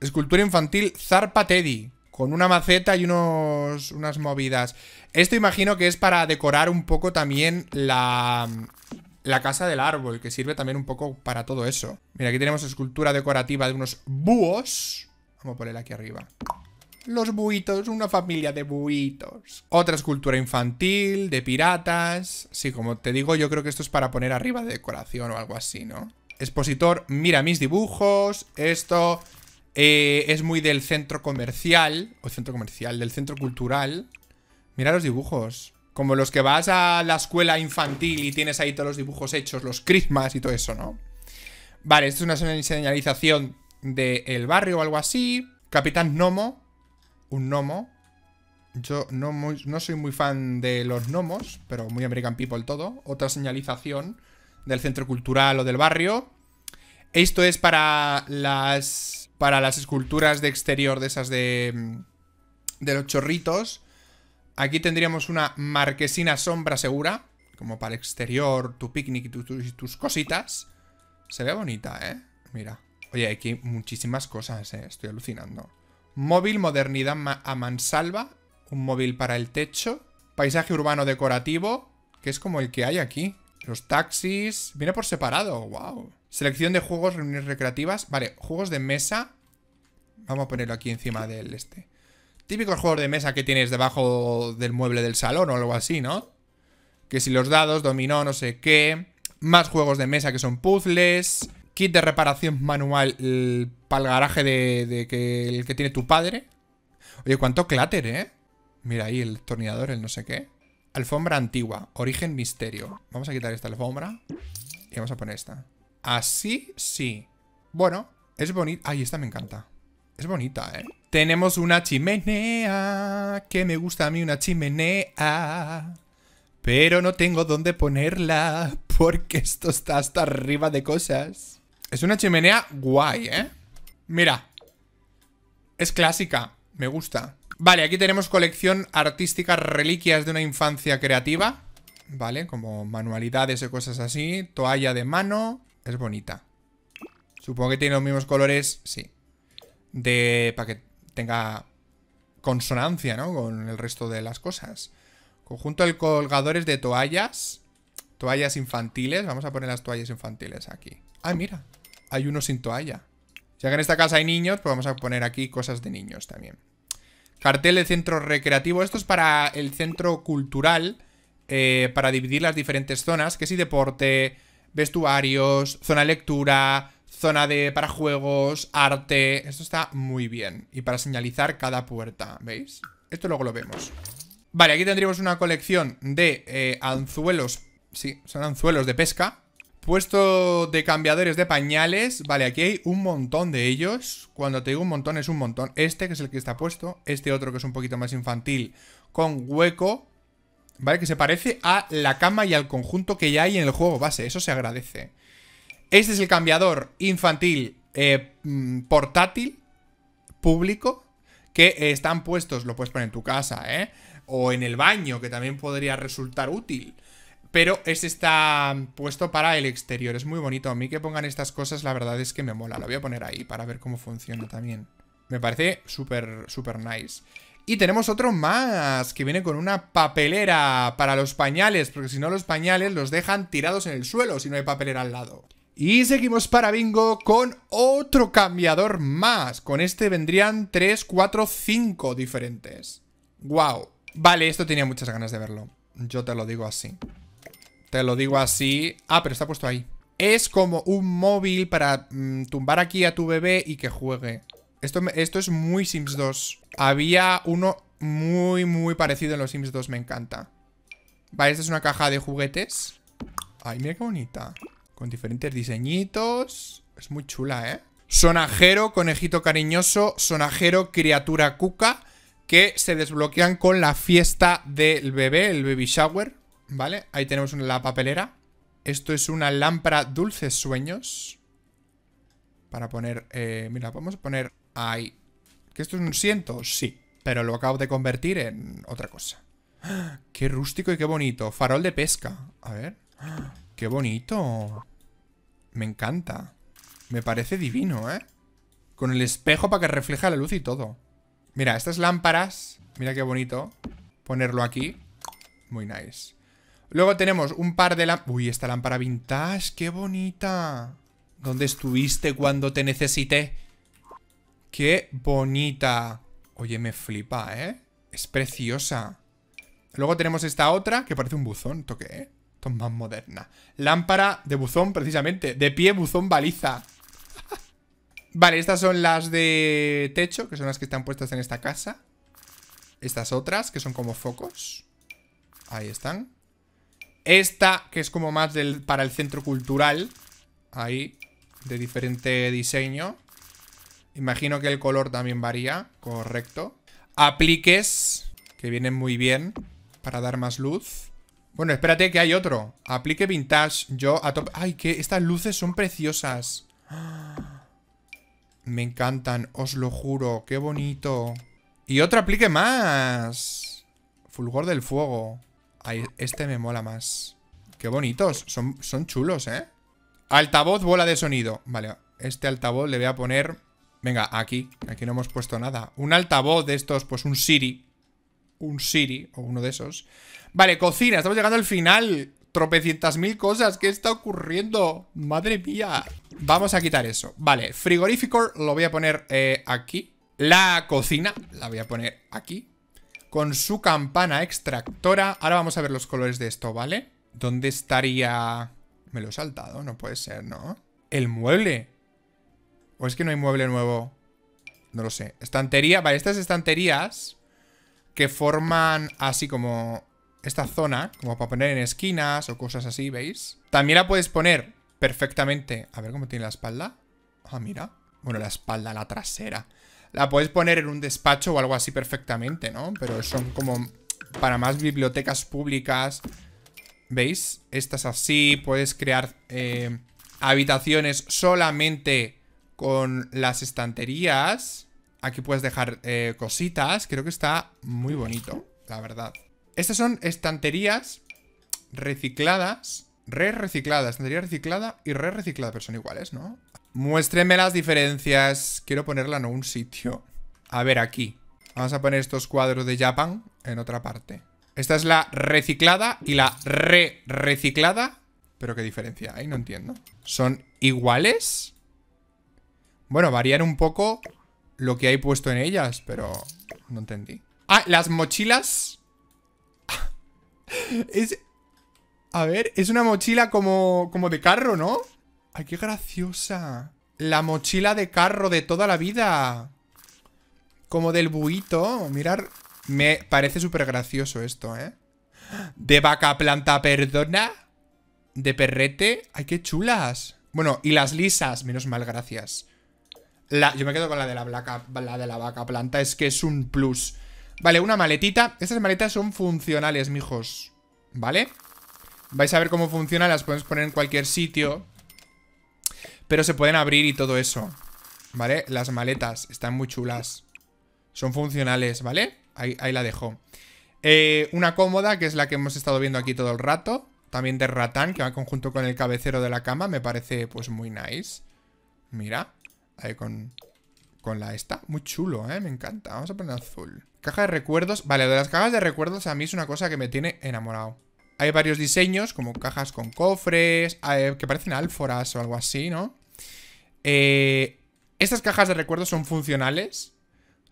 Escultura infantil Zarpa Teddy. Con una maceta y unos, unas movidas. Esto imagino que es para decorar un poco también la, la casa del árbol, que sirve también un poco para todo eso. Mira, aquí tenemos escultura decorativa de unos búhos. Vamos a ponerla aquí arriba. Los buitos, una familia de buitos. Otra escultura infantil, de piratas. Sí, como te digo, yo creo que esto es para poner arriba de decoración o algo así, ¿no? Expositor, mira mis dibujos. Esto eh, es muy del centro comercial. O centro comercial, del centro cultural. Mira los dibujos. Como los que vas a la escuela infantil y tienes ahí todos los dibujos hechos, los crismas y todo eso, ¿no? Vale, esto es una señalización del barrio o algo así. Capitán Nomo un gnomo. Yo no, no soy muy fan de los gnomos, pero muy American People todo. Otra señalización del centro cultural o del barrio. Esto es para las para las esculturas de exterior de esas de mm, los chorritos. Aquí tendríamos una marquesina sombra segura, como para el exterior, tu picnic y tus cositas. Se ve bonita, ¿eh? Mira. Oye, aquí muchísimas cosas, ¿eh? Estoy alucinando. Móvil modernidad a mansalva, un móvil para el techo, paisaje urbano decorativo, que es como el que hay aquí. Los taxis, viene por separado, wow. Selección de juegos, reuniones recreativas, vale, juegos de mesa. Vamos a ponerlo aquí encima del este. Típicos juegos de mesa que tienes debajo del mueble del salón o algo así, ¿no? Que si los dados, dominó, no sé qué. Más juegos de mesa que son puzzles. Kit de reparación manual al garaje de, que el que tiene tu padre. Oye, cuánto cláter, ¿eh? Mira ahí el tornillador, el no sé qué. Alfombra antigua, origen misterio. Vamos a quitar esta alfombra y vamos a poner esta. Así sí. Bueno, es bonita. Ay, esta me encanta. Es bonita, ¿eh? Tenemos una chimenea, que me gusta a mí una chimenea. Pero no tengo dónde ponerla, porque esto está hasta arriba de cosas. Es una chimenea guay, ¿eh? Mira. Es clásica. Me gusta. Vale, aquí tenemos colección artística reliquias de una infancia creativa. Vale, como manualidades y cosas así. Toalla de mano. Es bonita. Supongo que tiene los mismos colores. Sí. De... Para que tenga consonancia, ¿no? Con el resto de las cosas. Conjunto de colgadores de toallas. Toallas infantiles. Vamos a poner las toallas infantiles aquí. Ah, mira. Hay uno sin toalla. Ya que en esta casa hay niños, pues vamos a poner aquí cosas de niños también. Cartel de centro recreativo. Esto es para el centro cultural, eh, para dividir las diferentes zonas, que sí deporte, vestuarios, zona lectura, zona de para juegos, arte. Esto está muy bien. Y para señalizar cada puerta, ¿veis? Esto luego lo vemos. Vale, aquí tendríamos una colección de eh, anzuelos. Sí, son anzuelos de pesca. Puesto de cambiadores de pañales. Vale, aquí hay un montón de ellos. Cuando te digo un montón, es un montón. Este, que es el que está puesto. Este otro, que es un poquito más infantil, con hueco. Vale, que se parece a la cama y al conjunto que ya hay en el juego base. Eso se agradece. Este es el cambiador infantil eh, mm, portátil público. Que están puestos, lo puedes poner en tu casa, ¿eh? O en el baño, que también podría resultar útil. Pero este está puesto para el exterior. Es muy bonito. A mí que pongan estas cosas, la verdad es que me mola. Lo voy a poner ahí para ver cómo funciona también. Me parece súper, súper nice. Y tenemos otro más, que viene con una papelera para los pañales, porque si no los pañales los dejan tirados en el suelo si no hay papelera al lado. Y seguimos para bingo con otro cambiador más. Con este vendrían 3, 4, 5 diferentes. ¡Wow! Vale, esto tenía muchas ganas de verlo. Yo te lo digo así. Te lo digo así. Ah, pero está puesto ahí. Es como un móvil para mm, tumbar aquí a tu bebé y que juegue. Esto, esto es muy Sims 2. Había uno muy, muy parecido en los Sims 2. Me encanta. Vale, esta es una caja de juguetes. Ay, mira qué bonita. Con diferentes diseñitos. Es muy chula, ¿eh? Sonajero, conejito cariñoso, sonajero, criatura cuca, que se desbloquean con la fiesta del bebé, el baby shower. Vale, ahí tenemos la papelera. Esto es una lámpara dulces sueños. Para poner... Eh, mira, vamos a poner ahí. ¿Que esto es un ciento? Sí. Pero lo acabo de convertir en otra cosa. ¡Qué rústico y qué bonito! Farol de pesca. A ver. ¡Qué bonito! Me encanta. Me parece divino, ¿eh? Con el espejo para que refleje la luz y todo. Mira, estas lámparas... Mira qué bonito. Ponerlo aquí. Muy nice. Luego tenemos un par de lámparas. Uy, esta lámpara vintage, qué bonita. ¿Dónde estuviste cuando te necesité? Qué bonita. Oye, me flipa, ¿eh? Es preciosa. Luego tenemos esta otra que parece un buzón. toque, Eh? es más moderna. Lámpara de buzón, precisamente. De pie, buzón, baliza. vale, estas son las de techo, que son las que están puestas en esta casa. Estas otras, que son como focos. Ahí están. Esta, que es como más del, para el centro cultural. Ahí, de diferente diseño. Imagino que el color también varía, correcto. Apliques, que vienen muy bien para dar más luz. Bueno, espérate que hay otro. Aplique vintage, yo a top... Ay, que estas luces son preciosas. Me encantan, os lo juro, qué bonito. Y otro aplique más. Fulgor del fuego este me mola más. Qué bonitos. Son, son chulos, ¿eh? Altavoz, bola de sonido. Vale, este altavoz le voy a poner... Venga, aquí. Aquí no hemos puesto nada. Un altavoz de estos, pues un Siri. Un Siri o uno de esos. Vale, cocina. Estamos llegando al final. Tropecientas mil cosas. ¿Qué está ocurriendo? Madre mía. Vamos a quitar eso. Vale, frigorífico lo voy a poner eh, aquí. La cocina la voy a poner aquí con su campana extractora. Ahora vamos a ver los colores de esto, ¿vale? ¿Dónde estaría...? Me lo he saltado, no puede ser, ¿no? ¿El mueble? ¿O es que no hay mueble nuevo? No lo sé. Estantería, vale, estas estanterías que forman así como esta zona, como para poner en esquinas o cosas así, ¿veis? También la puedes poner perfectamente. A ver cómo tiene la espalda. Ah, mira. Bueno, la espalda, la trasera. La puedes poner en un despacho o algo así perfectamente, ¿no? Pero son como para más bibliotecas públicas. ¿Veis? Estas así. Puedes crear eh, habitaciones solamente con las estanterías. Aquí puedes dejar eh, cositas. Creo que está muy bonito, la verdad. Estas son estanterías recicladas. Re recicladas estantería reciclada y re reciclada, pero son iguales, ¿no? Muéstrenme las diferencias. Quiero ponerla en un sitio. A ver, aquí. Vamos a poner estos cuadros de Japan en otra parte. Esta es la reciclada y la re-reciclada. Pero qué diferencia hay, no entiendo. ¿Son iguales? Bueno, varían un poco lo que hay puesto en ellas, pero no entendí. Ah, las mochilas. es... A ver, es una mochila como, como de carro, ¿no? ¡Ay, qué graciosa! La mochila de carro de toda la vida. Como del buito. Mirar. Me parece súper gracioso esto, ¿eh? De vaca planta, perdona. De perrete. ¡Ay, qué chulas! Bueno, y las lisas. Menos mal, gracias. yo me quedo con la de la, vaca planta. Es que es un plus. Vale, una maletita. Estas maletas son funcionales, mijos. ¿Vale? Vais a ver cómo funciona. Las podemos poner en cualquier sitio. Pero se pueden abrir y todo eso. ¿Vale? Las maletas están muy chulas. Son funcionales, ¿vale? Ahí, la dejo. Eh, una cómoda, que es la que hemos estado viendo aquí todo el rato. También de ratán, que va conjunto con el cabecero de la cama. Me parece, pues, muy nice. Mira. Ahí con, con la esta. Muy chulo, ¿eh? Me encanta. Vamos a poner azul. Caja de recuerdos. Vale, de las cajas de recuerdos a mí es una cosa que me tiene enamorado. Hay varios diseños, como cajas con cofres, que parecen alforas o algo así, ¿no? Eh, estas cajas de recuerdos son funcionales,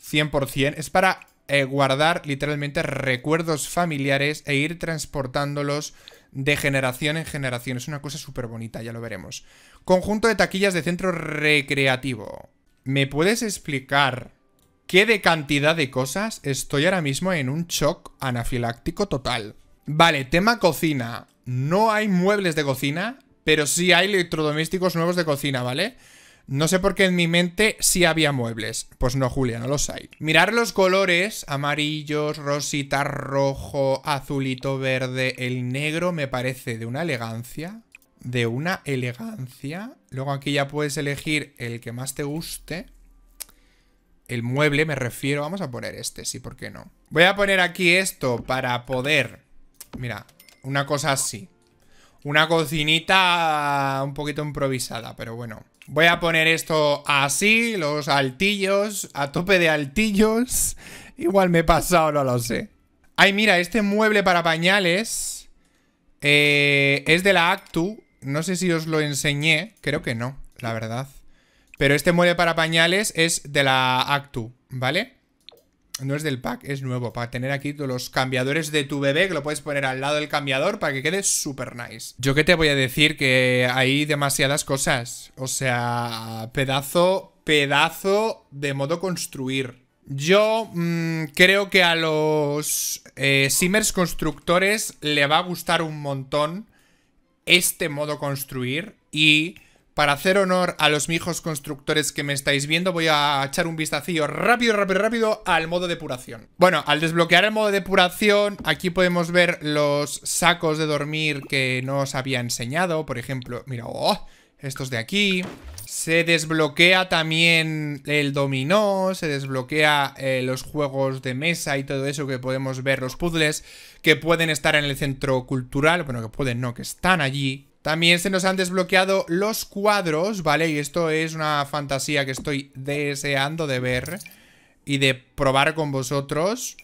100%. Es para eh, guardar literalmente recuerdos familiares e ir transportándolos de generación en generación. Es una cosa súper bonita, ya lo veremos. Conjunto de taquillas de centro recreativo. ¿Me puedes explicar qué de cantidad de cosas estoy ahora mismo en un shock anafiláctico total? Vale, tema cocina. No hay muebles de cocina, pero sí hay electrodomésticos nuevos de cocina, ¿vale? No sé por qué en mi mente sí había muebles. Pues no, Julia, no los hay. Mirar los colores, amarillos, rosita, rojo, azulito, verde, el negro me parece de una elegancia. De una elegancia. Luego aquí ya puedes elegir el que más te guste. El mueble me refiero, vamos a poner este, sí, ¿por qué no? Voy a poner aquí esto para poder Mira, una cosa así. Una cocinita un poquito improvisada, pero bueno. Voy a poner esto así, los altillos, a tope de altillos. Igual me he pasado, no lo sé. Ay, mira, este mueble para pañales eh, es de la Actu. No sé si os lo enseñé, creo que no, la verdad. Pero este mueble para pañales es de la Actu, ¿vale? No es del pack, es nuevo. Para tener aquí todos los cambiadores de tu bebé, que lo puedes poner al lado del cambiador para que quede súper nice. Yo que te voy a decir que hay demasiadas cosas. O sea, pedazo, pedazo de modo construir. Yo mm, creo que a los eh, Simmers constructores le va a gustar un montón este modo construir y para hacer honor a los mijos constructores que me estáis viendo, voy a echar un vistacillo rápido, rápido, rápido al modo depuración. Bueno, al desbloquear el modo depuración, aquí podemos ver los sacos de dormir que no os había enseñado. Por ejemplo, mira, oh, estos de aquí. Se desbloquea también el dominó, se desbloquea eh, los juegos de mesa y todo eso que podemos ver, los puzzles que pueden estar en el centro cultural, bueno, que pueden no, que están allí también se nos han desbloqueado los cuadros, ¿vale? Y esto es una fantasía que estoy deseando de ver y de probar con vosotros.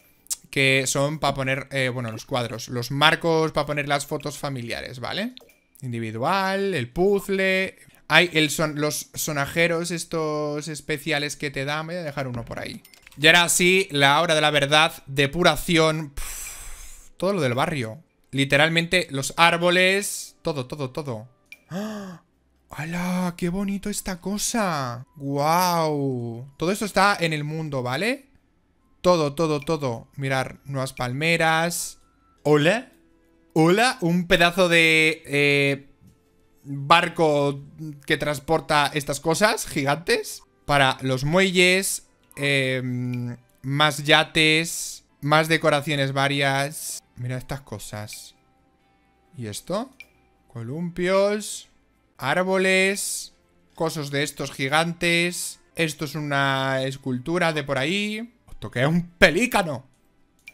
Que son para poner, eh, bueno, los cuadros, los marcos para poner las fotos familiares, ¿vale? Individual, el puzzle... Hay el son, los sonajeros estos especiales que te dan. Voy a dejar uno por ahí. Y ahora sí, la hora de la verdad, depuración... todo lo del barrio. Literalmente los árboles, todo, todo, todo. ¡Ah! ¡Hala! ¡Qué bonito esta cosa! ¡Guau! Todo esto está en el mundo, ¿vale? Todo, todo, todo. Mirar, nuevas palmeras. ¿Hola? ¿Hola? Un pedazo de... Eh, barco que transporta estas cosas gigantes. Para los muelles. Em, más yates. Más decoraciones varias. Mira estas cosas. ¿Y esto? Columpios. Árboles. Cosos de estos gigantes. Esto es una escultura de por ahí. Toqué un pelícano.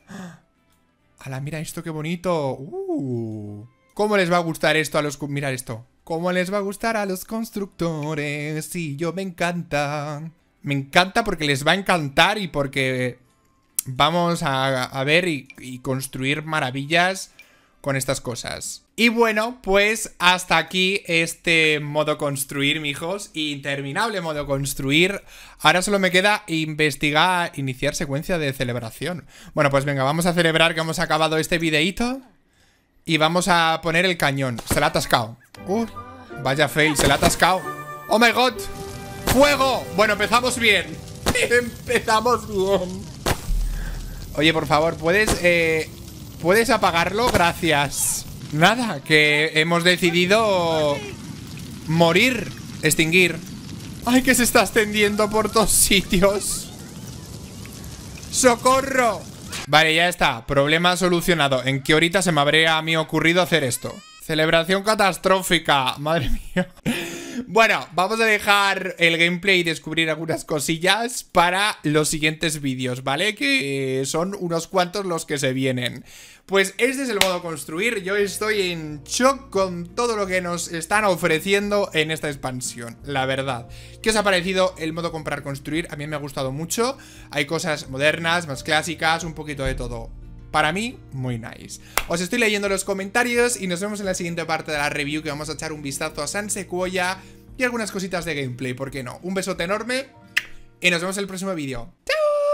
¡Ah! ¡Hala, mira esto, qué bonito! ¡Uh! ¿Cómo les va a gustar esto a los... Mirad esto. ¿Cómo les va a gustar a los constructores? Sí, yo me encanta. Me encanta porque les va a encantar y porque vamos a, ver y construir maravillas con estas cosas. Y bueno, pues hasta aquí este modo construir, mijos. Interminable modo construir. Ahora solo me queda investigar, iniciar secuencia de celebración. Bueno, pues venga, vamos a celebrar que hemos acabado este videíto. Y vamos a poner el cañón. Se le ha atascado. vaya fail, se le ha atascado. ¡Oh my god! ¡Fuego! Bueno, empezamos bien. empezamos bien. Oye, por favor, ¿puedes, eh, ¿puedes apagarlo? Gracias. Nada, que hemos decidido morir, extinguir. ¡Ay, que se está extendiendo por todos sitios! ¡Socorro! Vale, ya está. Problema solucionado. ¿En qué horita se me habría a mí ocurrido hacer esto? Celebración catastrófica, madre mía. Bueno, vamos a dejar el gameplay y descubrir algunas cosillas para los siguientes vídeos, ¿vale? Que eh, son unos cuantos los que se vienen. Pues este es el modo construir, yo estoy en shock con todo lo que nos están ofreciendo en esta expansión, la verdad. ¿Qué os ha parecido el modo comprar-construir? A mí me ha gustado mucho, hay cosas modernas, más clásicas, un poquito de todo para mí, muy nice. Os estoy leyendo los comentarios y nos vemos en la siguiente parte de la review que vamos a echar un vistazo a San Sequoya y algunas cositas de gameplay, ¿por qué no? Un besote enorme y nos vemos en el próximo vídeo. ¡Chao!